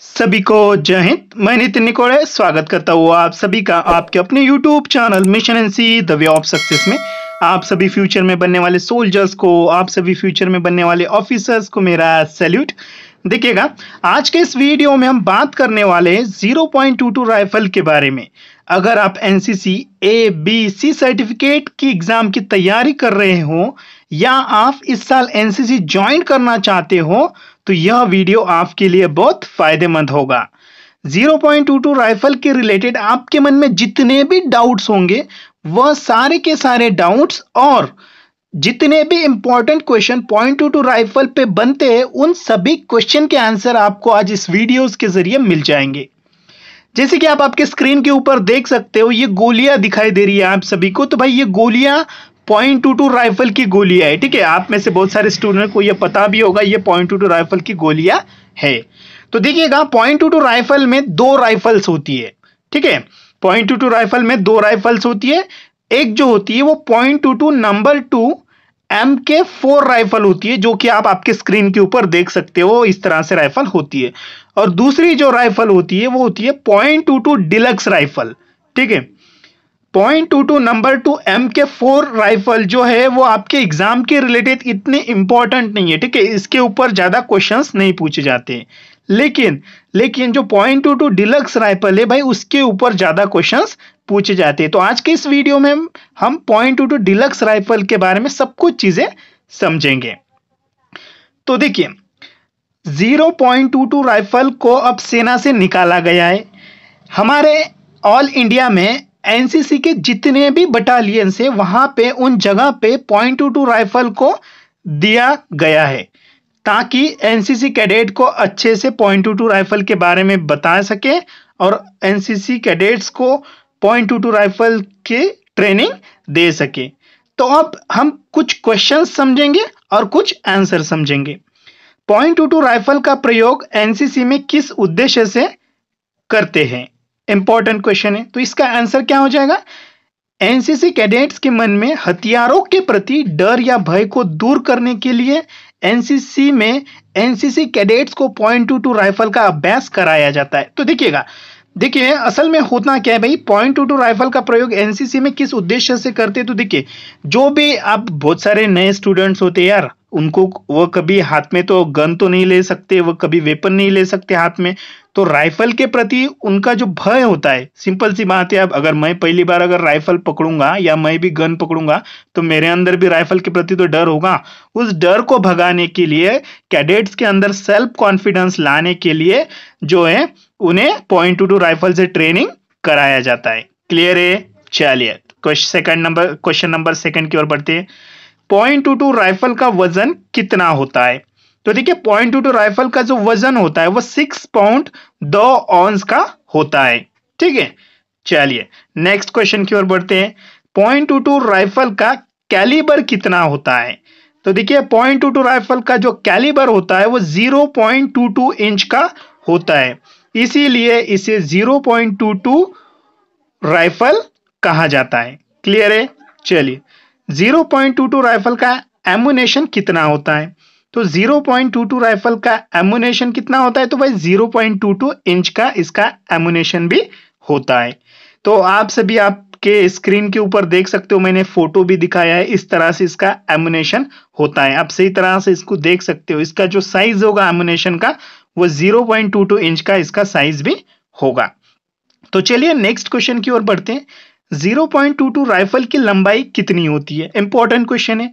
सभी को जय हिंद मैं नितिन निकोड़े स्वागत करता हूँ आप सभी का आपके अपने YouTube channel mission N C the way of success में आप सभी फ्यूचर में बनने वाले सोल्जर्स को आप सभी फ्यूचर में बनने वाले ऑफिसर्स को मेरा सैल्यूट देखिएगा आज के इस वीडियो में हम बात करने वाले हैं 0.22 राइफल के बारे में अगर आप N A B C certificate की एग्ज़ाम की तैयारी कर रहे हो या आप इस साल एन सी ज्वाइन करना चाहते हो तो यह वीडियो आपके लिए बहुत फायदेमंद होगा 0.22 राइफल के रिलेटेड आपके मन में जितने भी डाउट्स होंगे वह सारे के सारे डाउट्स और जितने भी important question point two rifle पे बनते हैं उन सभी क्वेश्चन के आंसर आपको आज इस वीडियोस के जरिए मिल जाएंगे जैसे कि आप आपके स्क्रीन के ऊपर देख सकते हो ये गोलियां दिखाई दे रही है आप सभी को तो भाई ये गोलियां पॉइंट टू टू राइफल की गोलियां है ठीक है आप में से बहुत सारे स्टूडेंट को यह पता भी होगा ये पॉइंट टू टू राइफल की गोलियां है तो देखिएगा पॉइंट टू टू राइफल में दो राइफल्स होती है ठीक है पॉइंट टू टू राइफल में दो राइफल्स होती है एक जो होती है वो point two two number two M K four rifle होती है जो कि आप आपके स्क्रीन के ऊपर देख सकते हो इस तरह से राइफल होती है और दूसरी जो राइफल होती है वो होती है point two two deluxe rifle ठीक है point two two number two M K four rifle जो है वो आपके एग्जाम के रिलेटेड इतने इंपॉर्टेंट नहीं है ठीक है इसके ऊपर ज़्यादा क्वेश्चन नहीं पूछे जाते लेकिन लेकिन जो point two two deluxe rifle है भाई उसके ऊपर ज़्यादा क्वेश्चन पूछे जाते हैं तो आज के इस वीडियो में हम point two two deluxe rifle के बारे में सब कुछ चीज़ें समझेंगे तो देखिए टू राइफल को अब सेना से निकाला गया है हमारे ऑल इंडिया में एनसीसी के जितने भी बटालियन से वहां पे उन जगह पे पॉइंट टू टू राइफल को दिया गया है ताकि एनसीसी कैडेट को अच्छे से पॉइंट टू टू राइफल के बारे में बता सके और एनसीसी कैडेट्स को पॉइंट टू टू राइफल की ट्रेनिंग दे सके तो अब हम कुछ क्वेश्चन समझेंगे और कुछ आंसर समझेंगे पॉइंट टू टू राइफल का प्रयोग एनसीसी में किस उद्देश्य से करते हैं इंपॉर्टेंट क्वेश्चन है तो इसका आंसर क्या हो जाएगा एनसीसी कैडेट्स के मन में हथियारों के प्रति डर या भय को दूर करने के लिए एनसीसी में एनसीसी कैडेट्स को पॉइंट टू टू राइफल का अभ्यास कराया जाता है तो देखिएगा देखिए असल में होता क्या है भाई पॉइंट टू टू राइफल का प्रयोग एनसीसी में किस उद्देश्य से करते तो देखिए जो भी आप बहुत सारे नए स्टूडेंट्स होते हैं यार उनको वह कभी हाथ में तो गन तो नहीं ले सकते वह कभी वेपन नहीं ले सकते हाथ में तो राइफल के प्रति उनका जो भय होता है सिंपल सी बात है अब अगर मैं पहली बार अगर राइफल पकड़ूंगा या मैं भी गन पकड़ूंगा तो मेरे अंदर भी राइफल के प्रति तो डर होगा उस डर को भगाने के लिए कैडेट्स के अंदर सेल्फ कॉन्फिडेंस लाने के लिए जो है उन्हें पॉइंट टू टू राइफल से ट्रेनिंग कराया जाता है क्लियर है चलिए question second number question number second की ओर बढ़ते हैं पॉइंट राइफल का वजन कितना होता है तो देखिए पॉइंट टू टू राइफल का जो वजन होता है वो सिक्स पाउंड दो ऑन्स का होता है ठीक है चलिए नेक्स्ट क्वेश्चन की ओर बढ़ते हैं पॉइंट टू टू राइफल का कैलिबर कितना होता है तो देखिए पॉइंट टू टू राइफल का जो कैलिबर होता है वो zero point two two inch का होता है इसीलिए इसे zero point two two rifle कहा जाता है क्लियर है चलिए zero point two two rifle का एमुनेशन कितना होता है तो zero point two two rifle का एमुनेशन कितना होता है तो भाई zero point two two inch का इसका एमुनेशन भी होता है तो आप सभी आपके स्क्रीन के ऊपर देख सकते हो मैंने फोटो भी दिखाया है इस तरह से इसका एमुनेशन होता है आप सही तरह से इसको देख सकते हो इसका जो साइज होगा एमुनेशन का वो zero point two two inch का इसका साइज भी होगा तो चलिए नेक्स्ट क्वेश्चन की ओर बढ़ते हैं 0.22 राइफल की लंबाई कितनी होती है इंपॉर्टेंट क्वेश्चन है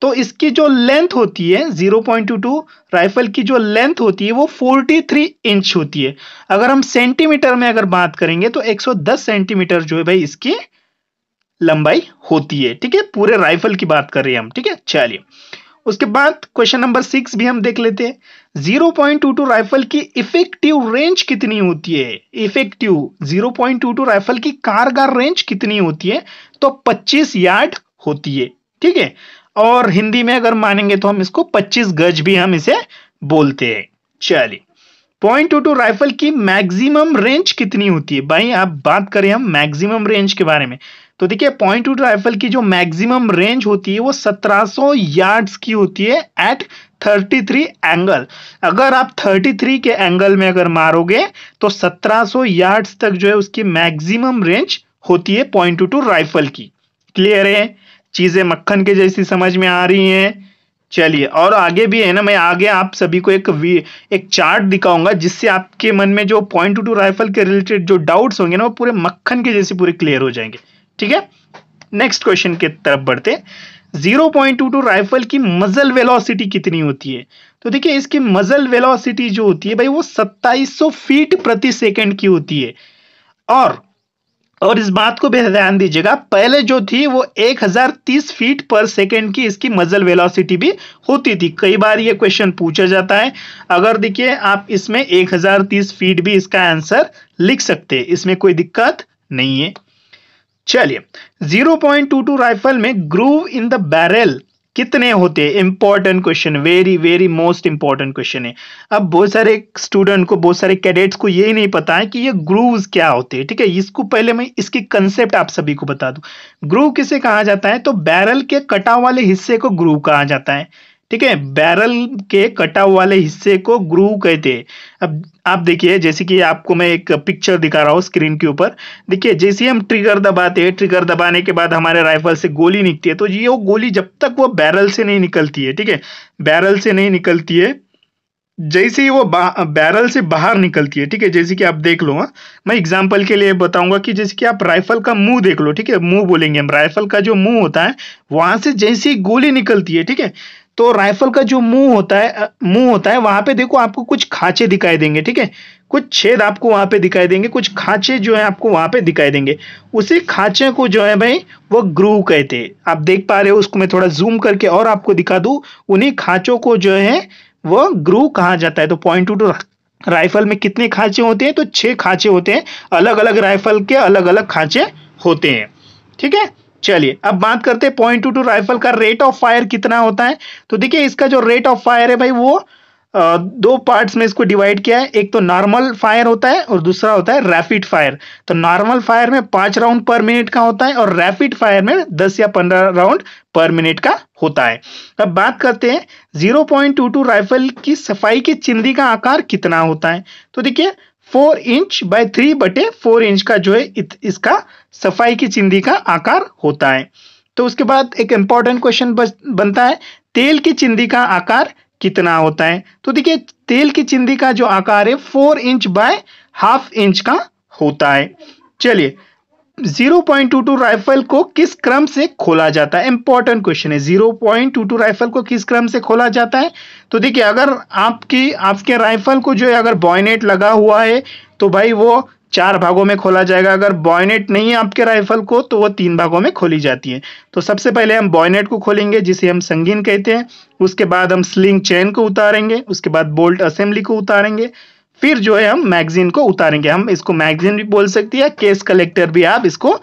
तो इसकी जो लेंथ होती है 0.22 राइफल की जो लेंथ होती है वो 43 इंच होती है अगर हम सेंटीमीटर में अगर बात करेंगे तो 110 सेंटीमीटर जो है भाई इसकी लंबाई होती है ठीक है पूरे राइफल की बात कर रहे हैं हम ठीक है चलिए उसके बाद क्वेश्चन नंबर सिक्स भी हम देख लेते हैं zero point two two rifle की इफेक्टिव रेंज कितनी होती है effective zero point two two rifle की कारगर रेंज कितनी होती है तो पच्चीस यार्ड होती है ठीक है और हिंदी में अगर मानेंगे तो हम इसको पच्चीस गज भी हम इसे बोलते हैं चलिए पॉइंट टू टू राइफल की मैक्सिमम रेंज कितनी होती है भाई आप बात करें हम मैक्सिमम रेंज के बारे में तो देखिए पॉइंट टू टू राइफल की जो मैक्सिमम रेंज होती है वो 1700 यार्ड्स की होती है एट 33 एंगल अगर आप 33 के एंगल में अगर मारोगे तो 1700 यार्ड्स तक जो है उसकी मैक्सिमम रेंज होती है पॉइंट टू टू राइफल की क्लियर है चीज़ें मक्खन के जैसी समझ में आ रही हैं चलिए और आगे भी है ना मैं आगे आप सभी को एक एक चार्ट दिखाऊंगा जिससे आपके मन में जो पॉइंट टू टू राइफल के रिलेटेड जो डाउट्स होंगे ना वो पूरे मक्खन के जैसे पूरे क्लियर हो जाएंगे ठीक है नेक्स्ट क्वेश्चन के तरफ बढ़ते zero point two two rifle की मजल वेलोसिटी कितनी होती है तो देखिए इसकी मजल वेलोसिटी जो होती है भाई वो सत्ताईस फीट प्रति सेकेंड की होती है और और इस बात को भी ध्यान दीजिएगा पहले जो थी वो 1030 फीट पर सेकेंड की इसकी मजल वेलोसिटी भी होती थी कई बार ये क्वेश्चन पूछा जाता है अगर देखिए आप इसमें 1030 फीट भी इसका आंसर लिख सकते हैं इसमें कोई दिक्कत नहीं है चलिए 0.22 राइफल में ग्रूव इन द बैरल कितने होते हैं important question very very most important question है अब बहुत सारे स्टूडेंट को बहुत सारे कैडेट्स को यही नहीं पता है कि ये ग्रूव्स क्या होते हैं ठीक है इसको पहले मैं इसके कंसेप्ट आप सभी को बता दूं ग्रूव किसे कहा जाता है तो बैरल के कटा वाले हिस्से को ग्रूव कहा जाता है ठीक है बैरल के कटाव वाले हिस्से को ग्रू कहते हैं अब आप देखिए जैसे कि आपको मैं एक पिक्चर दिखा रहा हूँ स्क्रीन के ऊपर देखिए जैसे हम ट्रिगर दबाते हैं ट्रिगर दबाने के बाद हमारे राइफल से गोली निकलती है तो ये वो गोली जब तक वो बैरल से नहीं निकलती है ठीक है बैरल से नहीं निकलती है जैसे ही वो बैरल से बाहर निकलती है ठीक है जैसे कि आप देख लो हा? मैं एग्जांपल के लिए बताऊंगा कि जैसे कि आप राइफल का मुंह देख लो ठीक है मुंह बोलेंगे हम राइफल का जो मुंह होता है वहां से जैसे ही गोली निकलती है ठीक है तो राइफल का जो मुंह होता है मुंह होता है वहां पे देखो आपको कुछ खांचे दिखाई देंगे ठीक है कुछ छेद आपको वहां पे दिखाई देंगे कुछ खांचे जो है आपको वहां पे दिखाई देंगे उसी खांचे को जो है भाई वो ग्रू कहते हैं आप देख पा रहे हो उसको मैं थोड़ा जूम करके और आपको दिखा दू उन्हीं खांचों को जो है वो ग्रू कहा जाता है तो पॉइंट टू टू राइफल में कितने खाँचे होते हैं तो छह खाँचे होते हैं अलग अलग राइफल के अलग अलग खांचे होते हैं ठीक है चलिए अब बात करते हैं पॉइंट टू टू राइफल का रेट ऑफ फायर कितना होता है तो देखिए इसका जो रेट ऑफ फायर है भाई वो आ, दो पार्ट्स में इसको डिवाइड किया है एक तो नॉर्मल फायर होता है और दूसरा होता है रैपिड फायर तो नॉर्मल फायर में पांच राउंड पर मिनट का होता है और रैपिड फायर में दस या पंद्रह राउंड पर मिनट का होता है अब बात करते हैं zero point two two rifle की सफाई की चिंदी का आकार कितना होता है तो देखिए फोर इंच बाय थ्री बटे फोर इंच का जो है इत, इसका सफाई की चिंदी का आकार होता है तो उसके बाद एक इंपॉर्टेंट क्वेश्चन बनता है तेल की चिंदी का आकार कितना होता है तो देखिए तेल की चिंदी का जो आकार है four inch by half inch का होता है चलिए 0.22 राइफल को किस क्रम से खोला जाता है इंपॉर्टेंट क्वेश्चन है 0.22 राइफल को किस क्रम से खोला जाता है तो देखिए अगर आपकी आपके राइफल को जो है अगर बॉयनेट लगा हुआ है तो भाई वो चार भागों में खोला जाएगा अगर बॉयनेट नहीं है आपके राइफल को तो वो तीन भागों में खोली जाती है तो सबसे पहले हम बॉयनेट को खोलेंगे जिसे हम संगीन कहते हैं उसके बाद हम स्लिंग चेन को उतारेंगे उसके बाद बोल्ट असेंबली को उतारेंगे फिर जो है हम मैगजीन को उतारेंगे हम इसको मैगजीन भी बोल सकते हैं केस कलेक्टर भी आप इसको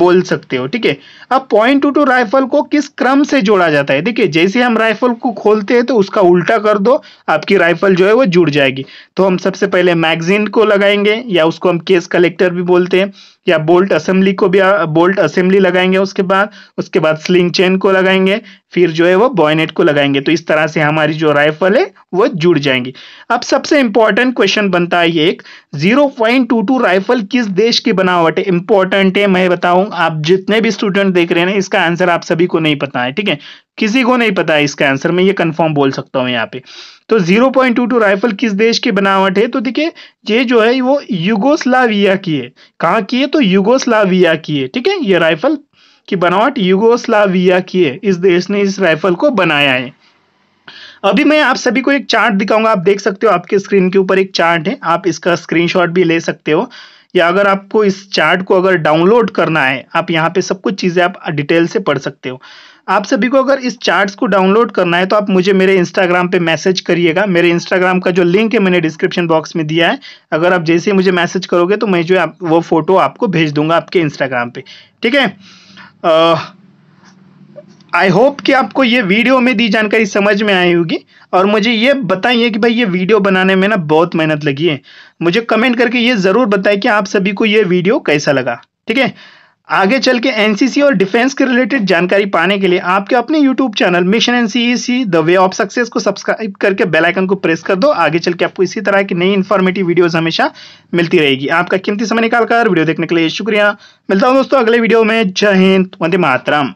बोल सकते हो ठीक है अब पॉइंट टू टू राइफल को किस क्रम से जोड़ा जाता है देखिए जैसे हम राइफल को खोलते हैं तो उसका उल्टा कर दो आपकी राइफल जो है वो जुड़ जाएगी तो हम सबसे पहले मैगजीन को लगाएंगे या उसको हम केस कलेक्टर भी बोलते हैं या बोल्ट असेंबली को भी बोल्ट असेंबली लगाएंगे उसके बाद उसके बाद स्लिंग चेन को लगाएंगे फिर जो है वो बॉयनेट को लगाएंगे तो इस तरह से हमारी जो राइफल है वो जुड़ जाएंगी अब सबसे इंपॉर्टेंट क्वेश्चन बनता है एक zero point two two rifle किस देश की बनावट है इंपॉर्टेंट है मैं बताऊं आप जितने भी स्टूडेंट देख रहे हैं इसका आंसर आप सभी को नहीं पता है ठीक है किसी को नहीं पता है इसका आंसर मैं ये कंफर्म बोल सकता हूँ यहाँ पे तो 0.22 राइफल किस देश की बनावट है तो देखिए ये जो है वो युगोस्लाविया की है कहाँ की है तो युगोस्लाविया की है ठीक है ये राइफल की बनावट युगोस्लाविया की है इस देश ने इस राइफल को बनाया है अभी मैं आप सभी को एक चार्ट दिखाऊंगा आप देख सकते हो आपके स्क्रीन के ऊपर एक चार्ट है आप इसका स्क्रीनशॉट भी ले सकते हो या अगर आपको इस चार्ट को अगर डाउनलोड करना है आप यहाँ पे सब कुछ चीज़ें आप डिटेल से पढ़ सकते हो आप सभी को अगर इस चार्ट्स को डाउनलोड करना है तो आप मुझे मेरे इंस्टाग्राम पे मैसेज करिएगा मेरे इंस्टाग्राम का जो लिंक है मैंने डिस्क्रिप्शन बॉक्स में दिया है अगर आप जैसे ही मुझे मैसेज करोगे तो मैं जो है वो फोटो आपको भेज दूंगा आपके इंस्टाग्राम पे ठीक है आई होप कि आपको ये वीडियो में दी जानकारी समझ में आई होगी और मुझे ये बताइए कि भाई ये वीडियो बनाने में ना बहुत मेहनत लगी है मुझे कमेंट करके ये ज़रूर बताएं कि आप सभी को ये वीडियो कैसा लगा ठीक है आगे चल के एनसीसी और डिफेंस के रिलेटेड जानकारी पाने के लिए आपके अपने YouTube channel mission NCC the way of success को सब्सक्राइब करके बेल आइकन को प्रेस कर दो आगे चल के आपको इसी तरह की नई इन्फॉर्मेटिव वीडियोस हमेशा मिलती रहेगी आपका कीमती समय निकालकर वीडियो देखने के लिए शुक्रिया मिलता हूँ दोस्तों अगले वीडियो में जय हिंद वंदे मातराम